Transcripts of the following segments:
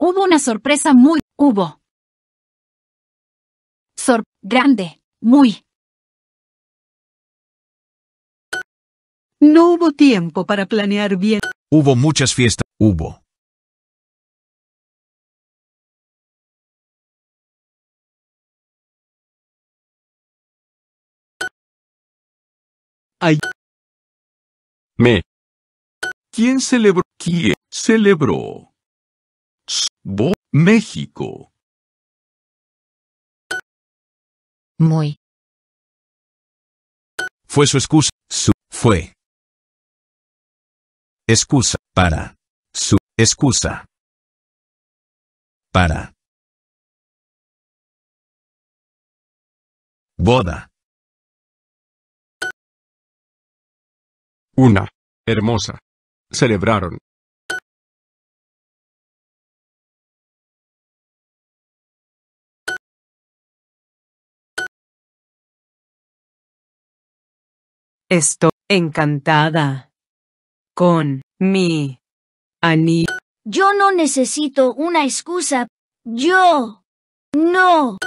Hubo una sorpresa muy... Hubo. Sor... Grande. Muy. No hubo tiempo para planear bien. Hubo muchas fiestas. Hubo. Ay. Me. ¿Quién celebró? ¿Quién celebró? México. Muy. Fue su excusa, su, fue. Excusa, para. Su, excusa. Para. Boda. Una. Hermosa. Celebraron. Estoy encantada con mi anillo. Yo no necesito una excusa. Yo no.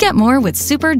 Get more with Super